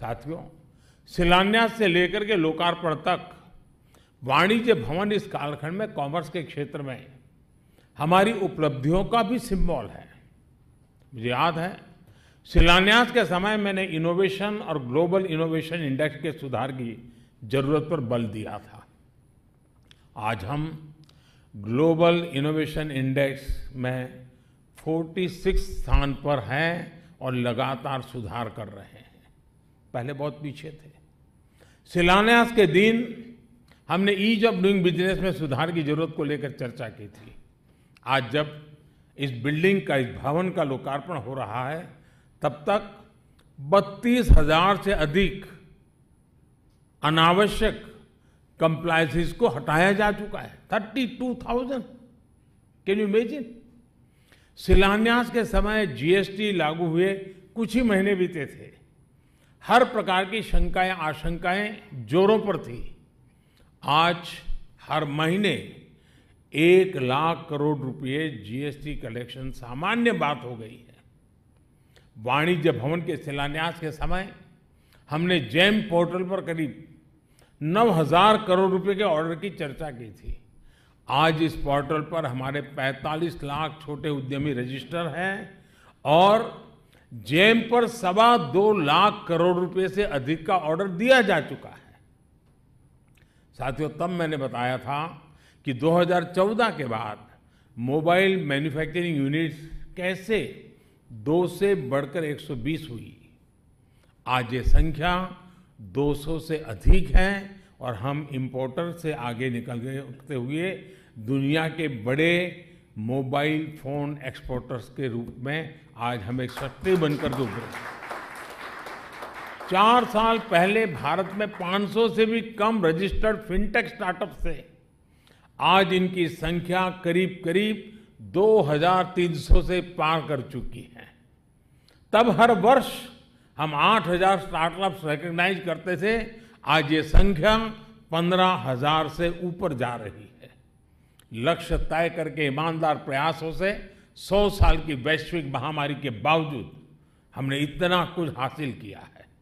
साथियों शिलान्यास से लेकर के लोकार्पण तक वाणिज्य भवन इस कालखंड में कॉमर्स के क्षेत्र में हमारी उपलब्धियों का भी सिम्बॉल है मुझे याद है शिलान्यास के समय मैंने इनोवेशन और ग्लोबल इनोवेशन इंडेक्स के सुधार की जरूरत पर बल दिया था आज हम ग्लोबल इनोवेशन इंडेक्स में 46 स्थान पर हैं और लगातार सुधार कर रहे हैं पहले बहुत पीछे थे शिलान्यास के दिन हमने ईज ऑफ डूइंग बिजनेस में सुधार की जरूरत को लेकर चर्चा की थी आज जब इस बिल्डिंग का इस भवन का लोकार्पण हो रहा है तब तक बत्तीस हजार से अधिक अनावश्यक कंप्लायसेस को हटाया जा चुका है thirty two thousand can you imagine शिलान्यास के समय जीएसटी लागू हुए कुछ ही महीने बीते थे हर प्रकार की शंकाएं आशंकाएं जोरों पर थी आज हर महीने एक लाख करोड़ रुपए जीएसटी कलेक्शन सामान्य बात हो गई है वाणिज्य भवन के शिलान्यास के समय हमने जैम पोर्टल पर करीब 9000 करोड़ रुपए के ऑर्डर की चर्चा की थी आज इस पोर्टल पर हमारे 45 लाख छोटे उद्यमी रजिस्टर हैं और जेम पर सवा दो लाख करोड़ रुपए से अधिक का ऑर्डर दिया जा चुका है साथियों तब मैंने बताया था कि 2014 के बाद मोबाइल मैन्युफैक्चरिंग यूनिट कैसे दो से बढ़कर 120 हुई आज ये संख्या 200 से अधिक है और हम इम्पोर्टर से आगे निकलते हुए दुनिया के बड़े मोबाइल फ़ोन एक्सपोर्टर्स के रूप में आज हम एक शक्ति बनकर उभरे चार साल पहले भारत में 500 से भी कम रजिस्टर्ड फिनटेक स्टार्टअप थे आज इनकी संख्या करीब करीब 2,300 से पार कर चुकी है तब हर वर्ष हम 8,000 स्टार्टअप रिकग्नाइज करते थे आज ये संख्या 15,000 से ऊपर जा रही है लक्ष्य तय करके ईमानदार प्रयासों से 100 साल की वैश्विक महामारी के बावजूद हमने इतना कुछ हासिल किया है